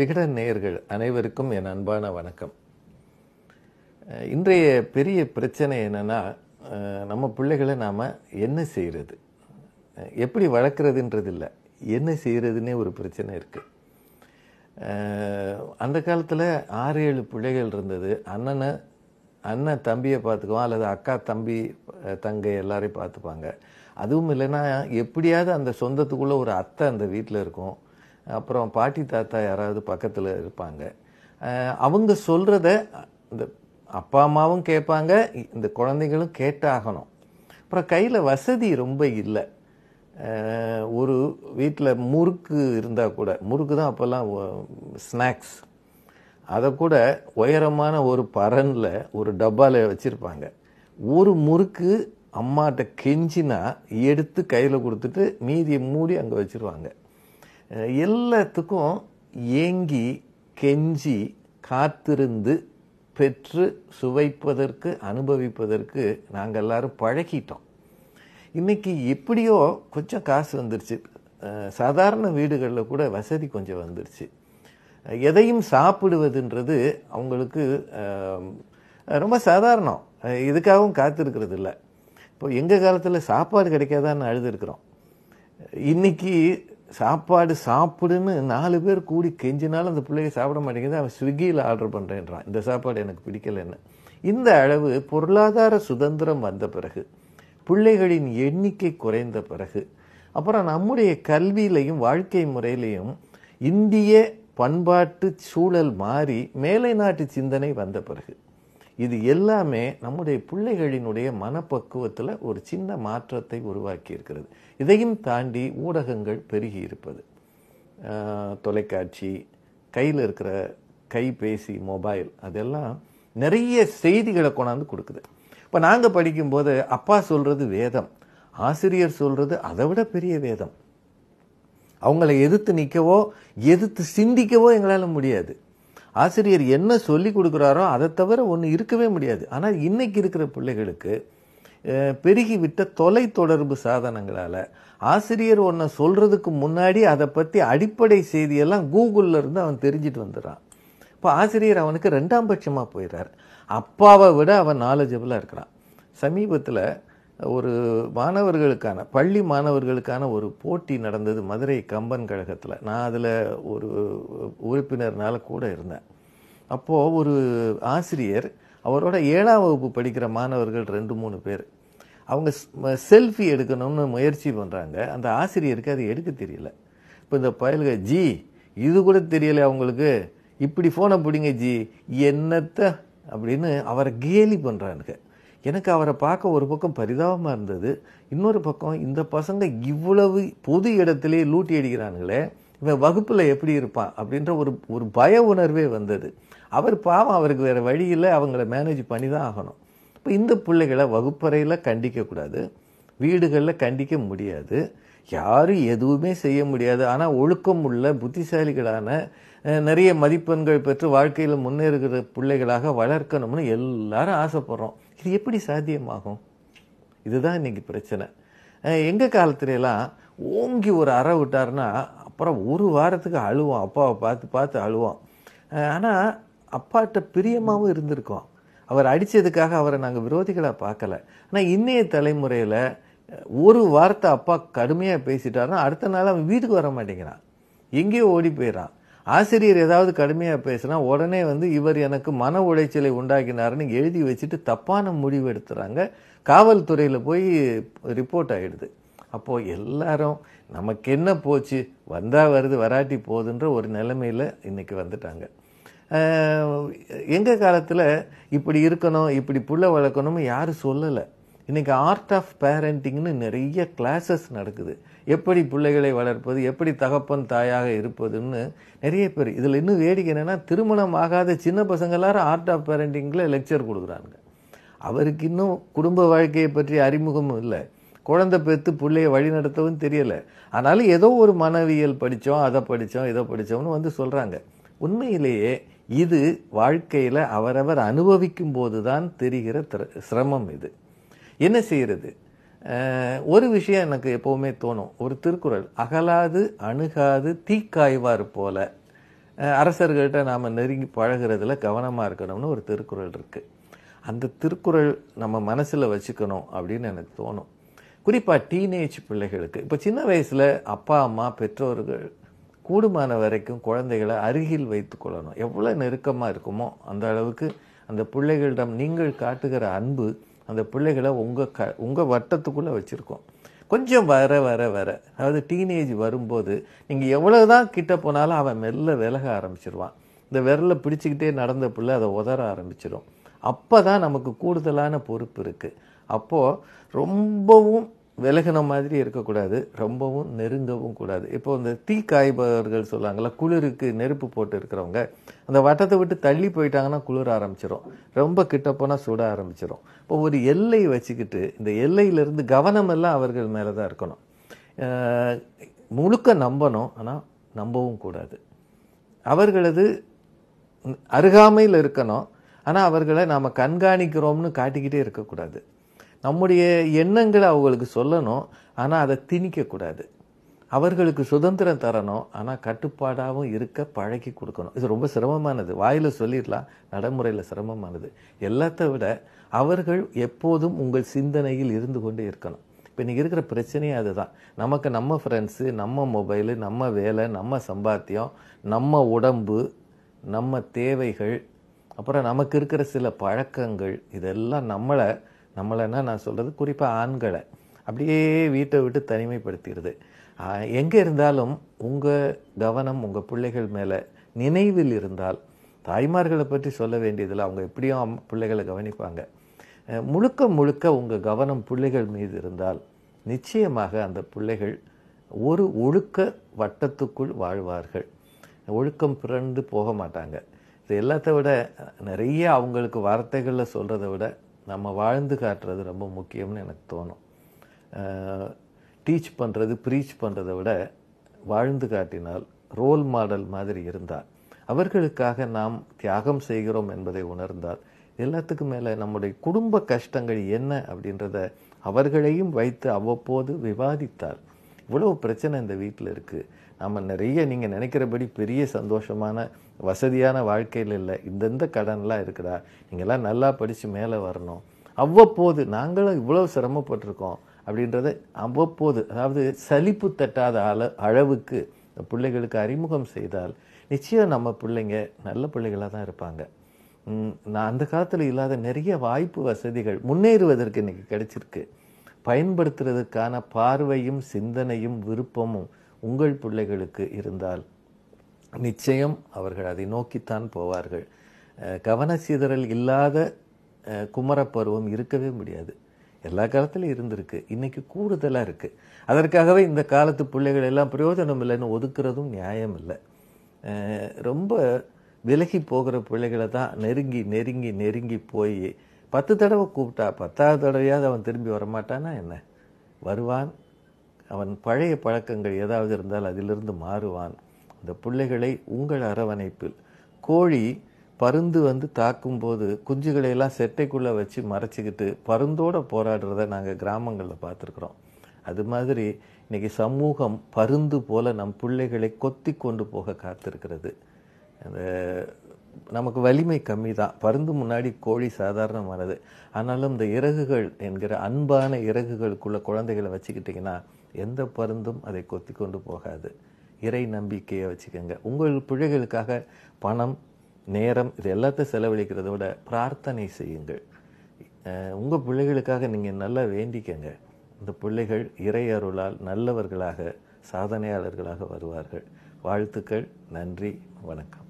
விகடன் நேயர்கள் அனைவருக்கும் என் அன்பான வணக்கம் இன்றைய பெரிய பிரச்சனை என்னென்னா நம்ம பிள்ளைகளை நாம் என்ன செய்கிறது எப்படி வளர்க்குறதுன்றது இல்லை என்ன செய்கிறதுனே ஒரு பிரச்சனை இருக்குது அந்த காலத்தில் ஆறு ஏழு பிள்ளைகள் இருந்தது அண்ணனை அண்ணன் தம்பியை பார்த்துக்குவான் அல்லது அக்கா தம்பி தங்கை எல்லாரையும் பார்த்துப்பாங்க அதுவும் இல்லைன்னா எப்படியாவது அந்த சொந்தத்துக்குள்ளே ஒரு அத்தை அந்த வீட்டில் இருக்கும் அப்புறம் பாட்டி தாத்தா யாராவது பக்கத்தில் இருப்பாங்க அவங்க சொல்கிறத இந்த அப்பா அம்மாவும் கேட்பாங்க இந்த குழந்தைகளும் கேட்டாகணும் அப்புறம் கையில் வசதி ரொம்ப இல்லை ஒரு வீட்டில் முறுக்கு இருந்தால் கூட முறுக்கு தான் அப்போல்லாம் ஸ்நாக்ஸ் அதை கூட உயரமான ஒரு பரனில் ஒரு டப்பாவில் வச்சுருப்பாங்க ஒரு முறுக்கு அம்மாட்ட கெஞ்சினா எடுத்து கையில் கொடுத்துட்டு மீதியை மூடி அங்கே வச்சுருவாங்க எல்லாத்துக்கும் ஏங்கி கெஞ்சி காத்திருந்து பெற்று சுவைப்பதற்கு அனுபவிப்பதற்கு நாங்கள் எல்லோரும் பழகிட்டோம் இன்றைக்கி எப்படியோ கொஞ்சம் காசு வந்துருச்சு சாதாரண வீடுகளில் கூட வசதி கொஞ்சம் வந்துருச்சு எதையும் சாப்பிடுவதுன்றது அவங்களுக்கு ரொம்ப சாதாரணம் இதுக்காகவும் காத்திருக்கிறது இல்லை இப்போ எங்கள் காலத்தில் சாப்பாடு கிடைக்காதான்னு அழுதுருக்குறோம் இன்றைக்கி சாப்பாடு சாப்பிடுன்னு நாலு பேர் கூடி கெஞ்சினாலும் அந்த பிள்ளைய சாப்பிட மாட்டேங்குது அவன் ஸ்விக்கியில் ஆர்டர் பண்ணுறேன்றான் இந்த சாப்பாடு எனக்கு பிடிக்கலைன்னு இந்த அளவு பொருளாதார சுதந்திரம் வந்த பிறகு பிள்ளைகளின் எண்ணிக்கை குறைந்த பிறகு அப்புறம் நம்முடைய கல்வியிலையும் வாழ்க்கை முறையிலையும் இந்திய பண்பாட்டு சூழல் மாறி மேலை நாட்டு சிந்தனை வந்த பிறகு இது எல்லாமே நம்முடைய பிள்ளைகளினுடைய மனப்பக்குவத்தில் ஒரு சின்ன மாற்றத்தை உருவாக்கி இருக்கிறது இதையும் தாண்டி ஊடகங்கள் பெருகி இருப்பது தொலைக்காட்சி கையில் இருக்கிற கைபேசி மொபைல் அதெல்லாம் நிறைய செய்திகளை கொண்டாந்து கொடுக்குது இப்போ நாங்கள் படிக்கும்போது அப்பா சொல்கிறது வேதம் ஆசிரியர் சொல்கிறது அதை விட பெரிய வேதம் அவங்களை எதிர்த்து நிற்கவோ எதிர்த்து சிந்திக்கவோ எங்களால் முடியாது ஆசிரியர் என்ன சொல்லி கொடுக்குறாரோ அதை தவிர ஒன்று இருக்கவே முடியாது ஆனால் இன்றைக்கி இருக்கிற பிள்ளைகளுக்கு பெருகிவிட்ட தொலை தொடர்பு சாதனங்களால் ஆசிரியர் ஒன்றை சொல்கிறதுக்கு முன்னாடி அதை பற்றி அடிப்படை செய்தியெல்லாம் கூகுளில் இருந்து அவன் தெரிஞ்சிட்டு வந்துடுறான் இப்போ ஆசிரியர் அவனுக்கு ரெண்டாம் பட்சமாக போயிடுறார் அப்பாவை விட அவன் நாலேஜபிளாக இருக்கிறான் சமீபத்தில் ஒரு மாணவர்களுக்கான பள்ளி மாணவர்களுக்கான ஒரு போட்டி நடந்தது மதுரை கம்பன் கழகத்தில் நான் அதில் ஒரு உறுப்பினர்னால கூட இருந்தேன் அப்போது ஒரு ஆசிரியர் அவரோட ஏழாம் வகுப்பு படிக்கிற மாணவர்கள் ரெண்டு மூணு பேர் அவங்க செல்ஃபி எடுக்கணும்னு முயற்சி பண்ணுறாங்க அந்த ஆசிரியருக்கு அது எடுக்க தெரியல இப்போ இந்த பயலுக ஜி இது கூட தெரியலை அவங்களுக்கு இப்படி ஃபோனை பிடிங்க ஜி என்னத்த அப்படின்னு அவரை கேலி பண்ணுறானுங்க எனக்கு அவரை பார்க்க ஒரு பக்கம் பரிதாபமாக இருந்தது இன்னொரு பக்கம் இந்த பசங்க இவ்வளவு பொது இடத்திலே லூட்டி அடிக்கிறாங்களே இவன் வகுப்பில் எப்படி இருப்பான் அப்படின்ற ஒரு ஒரு பய உணர்வே வந்தது அவர் பாவம் அவருக்கு வேறு வழியில் அவங்கள மேனேஜ் பண்ணி தான் ஆகணும் இப்போ இந்த பிள்ளைகளை வகுப்பறையில் கண்டிக்கக்கூடாது வீடுகளில் கண்டிக்க முடியாது யாரும் எதுவுமே செய்ய முடியாது ஆனால் ஒழுக்கம் உள்ள புத்திசாலிகளான நிறைய மதிப்பெண்கள் பெற்று வாழ்க்கையில் முன்னேறுகிற பிள்ளைகளாக வளர்க்கணும்னு எல்லாரும் ஆசைப்படுறோம் இது எப்படி சாத்தியமாகும் இதுதான் இன்றைக்கி பிரச்சனை எங்கள் காலத்துலலாம் ஓங்கி ஒரு அற விட்டார்னா அப்புறம் ஒரு வாரத்துக்கு அழுவோம் அப்பாவை பார்த்து பார்த்து அழுவோம் ஆனால் அப்பாட்ட பிரியமாகவும் இருந்திருக்கோம் அவர் அடித்ததுக்காக அவரை நாங்கள் விரோதிகளாக பார்க்கல ஆனால் இன்றைய தலைமுறையில் ஒரு வார்த்தை அப்பா கடுமையாக பேசிட்டாருன்னா அடுத்த நாள் அவன் வீட்டுக்கு வர மாட்டேங்கிறான் எங்கேயோ ஓடி போயிடறான் ஆசிரியர் ஏதாவது கடுமையாக பேசுனா உடனே வந்து இவர் எனக்கு மன உளைச்சலை உண்டாக்கினார்னு எழுதி வச்சுட்டு தப்பான முடிவு எடுத்துறாங்க காவல்துறையில் போய் ரிப்போர்ட் ஆகிடுது அப்போது எல்லாரும் நமக்கு என்ன போச்சு வந்தால் வருது வராட்டி போகுதுன்ற ஒரு நிலைமையில் இன்றைக்கி வந்துட்டாங்க எங்கள் காலத்தில் இப்படி இருக்கணும் இப்படி புள்ள வளர்க்கணும்னு யாரும் சொல்லலை இன்றைக்கி ஆர்ட் ஆஃப் பேரண்டிங்னு நிறைய கிளாஸஸ் நடக்குது எப்படி பிள்ளைகளை வளர்ப்பது எப்படி தகப்பன் தாயாக இருப்பதுன்னு நிறைய பேர் இதில் இன்னும் வேடிக்கை என்னென்னா திருமணம் ஆகாத சின்ன பசங்களாரும் ஆர்ட் ஆஃப் பேரண்டிங்கில் லெக்சர் கொடுக்குறாங்க அவருக்கு இன்னும் குடும்ப வாழ்க்கையை பற்றி அறிமுகமும் இல்லை குழந்தை பெற்று பிள்ளையை வழி நடத்தவும் தெரியலை ஆனாலும் ஏதோ ஒரு மனவியல் படித்தோம் அதை படித்தோம் இதை படித்தோம்னு வந்து சொல்கிறாங்க உண்மையிலேயே இது வாழ்க்கையில் அவரவர் அனுபவிக்கும் போது தான் தெரிகிற சிரமம் இது என்ன செய்கிறது ஒரு விஷயம் எனக்கு எப்போவுமே தோணும் ஒரு திருக்குறள் அகலாது அணுகாது தீக்காய்வார் போல அரசர்கள்ட்ட நாம் நெருங்கி பழகிறதுல கவனமாக இருக்கணும்னு ஒரு திருக்குறள் இருக்குது அந்த திருக்குறள் நம்ம மனசில் வச்சுக்கணும் அப்படின்னு எனக்கு தோணும் குறிப்பாக டீனேஜ் பிள்ளைகளுக்கு இப்போ சின்ன வயசில் அப்பா அம்மா பெற்றோர்கள் கூடுமான வரைக்கும் குழந்தைகளை அருகில் வைத்து கொள்ளணும் எவ்வளோ நெருக்கமாக இருக்குமோ அந்த அளவுக்கு அந்த பிள்ளைகளிடம் நீங்கள் காட்டுகிற அன்பு அந்த பிள்ளைகளை உங்கள் க உங்கள் வட்டத்துக்குள்ளே வச்சுருக்கோம் கொஞ்சம் வர வர வர அதாவது டீனேஜ் வரும்போது நீங்கள் எவ்வளோ தான் கிட்ட போனாலும் அவன் மெல்ல விலக ஆரம்பிச்சிருவான் இந்த விரலை பிடிச்சிக்கிட்டே நடந்த பிள்ளை அதை உதற ஆரம்பிச்சிடும் அப்போ தான் நமக்கு கூடுதலான பொறுப்பு இருக்குது அப்போது ரொம்பவும் விலகின மாதிரி இருக்கக்கூடாது ரொம்பவும் நெருங்கவும் கூடாது இப்போ இந்த தீ காய்பவர்கள் சொல்லுவாங்கள்ல குளிருக்கு நெருப்பு போட்டு இருக்கிறவங்க அந்த வட்டத்தை விட்டு தள்ளி போயிட்டாங்கன்னா குளிர ஆரம்பிச்சிடும் ரொம்ப கிட்ட போனால் சுட ஆரம்பிச்சிடும் இப்போ ஒரு எல்லை வச்சுக்கிட்டு இந்த எல்லையிலேருந்து கவனமெல்லாம் அவர்கள் மேலே தான் இருக்கணும் முழுக்க நம்பணும் ஆனால் நம்பவும் கூடாது அவர்களது அருகாமையில் இருக்கணும் ஆனால் அவர்களை நாம் கண்காணிக்கிறோம்னு காட்டிக்கிட்டே இருக்கக்கூடாது நம்முடைய எண்ணங்களை அவங்களுக்கு சொல்லணும் ஆனால் அதை திணிக்கக்கூடாது அவர்களுக்கு சுதந்திரம் தரணும் ஆனால் கட்டுப்பாடாகவும் இருக்க பழக்கி கொடுக்கணும் இது ரொம்ப சிரமமானது வாயில் சொல்லிடலாம் நடைமுறையில் சிரமமானது எல்லாத்த விட அவர்கள் எப்போதும் உங்கள் சிந்தனையில் இருந்து கொண்டே இருக்கணும் இப்போ இன்றைக்கி இருக்கிற பிரச்சனையே அதுதான் நமக்கு நம்ம ஃப்ரெண்ட்ஸு நம்ம மொபைலு நம்ம வேலை நம்ம சம்பாத்தியம் நம்ம உடம்பு நம்ம தேவைகள் அப்புறம் நமக்கு இருக்கிற சில பழக்கங்கள் இதெல்லாம் நம்மளை நம்மளைன்னா நான் சொல்கிறது குறிப்பாக ஆண்களை அப்படியே வீட்டை விட்டு தனிமைப்படுத்திடுது எங்கே இருந்தாலும் உங்கள் கவனம் உங்கள் பிள்ளைகள் மேலே நினைவில் இருந்தால் தாய்மார்களை பற்றி சொல்ல வேண்டியதில் அவங்க எப்படியும் பிள்ளைகளை கவனிப்பாங்க முழுக்க முழுக்க உங்கள் கவனம் பிள்ளைகள் மீது இருந்தால் நிச்சயமாக அந்த பிள்ளைகள் ஒரு ஒழுக்க வட்டத்துக்குள் வாழ்வார்கள் ஒழுக்கம் பிறந்து போக மாட்டாங்க இது எல்லாத்த விட நிறைய அவங்களுக்கு வார்த்தைகளில் சொல்கிறத விட நம்ம வாழ்ந்து காட்டுறது ரொம்ப முக்கியம்னு எனக்கு தோணும் டீச் பண்ணுறது ப்ரீச் பண்ணுறதை விட வாழ்ந்து காட்டினால் ரோல் மாடல் மாதிரி இருந்தால் அவர்களுக்காக நாம் தியாகம் செய்கிறோம் என்பதை உணர்ந்தால் எல்லாத்துக்கும் மேலே நம்முடைய குடும்ப கஷ்டங்கள் என்ன அப்படின்றத அவர்களையும் வைத்து அவ்வப்போது விவாதித்தால் இவ்வளோ பிரச்சனை இந்த வீட்டில் இருக்குது நம்ம நிறைய நீங்கள் நினைக்கிறபடி பெரிய சந்தோஷமான வசதியான வாழ்க்கையில் இல்லை இந்தெந்த கடன்லாம் இருக்குதா நீங்கள்லாம் நல்லா படித்து மேலே வரணும் அவ்வப்போது நாங்களும் இவ்வளோ சிரமப்பட்டிருக்கோம் அப்படின்றத அவ்வப்போது அதாவது சலிப்பு தட்டாத அள அளவுக்கு பிள்ளைகளுக்கு அறிமுகம் செய்தால் நிச்சயம் நம்ம பிள்ளைங்க நல்ல பிள்ளைகளாக தான் இருப்பாங்க நான் அந்த காலத்தில் இல்லாத நிறைய வாய்ப்பு வசதிகள் முன்னேறுவதற்கு இன்றைக்கி கிடைச்சிருக்கு பயன்படுத்துறதுக்கான பார்வையும் சிந்தனையும் விருப்பமும் உங்கள் பிள்ளைகளுக்கு இருந்தால் நிச்சயம் அவர்கள் அதை நோக்கித்தான் போவார்கள் கவனசீதறல் இல்லாத குமரப்பருவம் இருக்கவே முடியாது எல்லா காலத்துலையும் இருந்திருக்கு இன்றைக்கி கூடுதலாக இருக்குது அதற்காகவே இந்த காலத்து பிள்ளைகள் எல்லாம் பிரயோஜனம் இல்லைன்னு ஒதுக்குறதும் நியாயம் இல்லை ரொம்ப விலகி போகிற பிள்ளைகளை தான் நெருங்கி நெருங்கி நெருங்கி போய் பத்து தடவை கூப்பிட்டா பத்தாவது தடவையாவது அவன் திரும்பி வரமாட்டானா என்ன வருவான் அவன் பழைய பழக்கங்கள் ஏதாவது இருந்தால் அதிலிருந்து மாறுவான் இந்த பிள்ளைகளை உங்கள் அரவணைப்பில் கோழி பருந்து வந்து தாக்கும்போது குஞ்சுகளையெல்லாம் செட்டைக்குள்ளே வச்சு மறைச்சிக்கிட்டு பருந்தோடு போராடுறத நாங்கள் கிராமங்களில் பார்த்துருக்குறோம் அது மாதிரி இன்றைக்கி சமூகம் பருந்து போல் நம் பிள்ளைகளை கொத்தி கொண்டு போக காத்திருக்கிறது அந்த நமக்கு வலிமை கம்மி தான் பருந்து முன்னாடி கோழி சாதாரணமானது ஆனாலும் இந்த இறகுகள் என்கிற அன்பான இறகுகளுக்குள்ள குழந்தைகளை வச்சுக்கிட்டிங்கன்னா எந்த பருந்தும் அதை கொத்தி கொண்டு போகாது இறை நம்பிக்கையை வச்சுக்கோங்க உங்கள் பிள்ளைகளுக்காக பணம் நேரம் இது எல்லாத்தையும் செலவழிக்கிறத விட பிரார்த்தனை செய்யுங்கள் உங்கள் பிள்ளைகளுக்காக நீங்கள் நல்லா வேண்டிக்கங்க இந்த பிள்ளைகள் இறை அருளால் நல்லவர்களாக சாதனையாளர்களாக வருவார்கள் வாழ்த்துக்கள் நன்றி வணக்கம்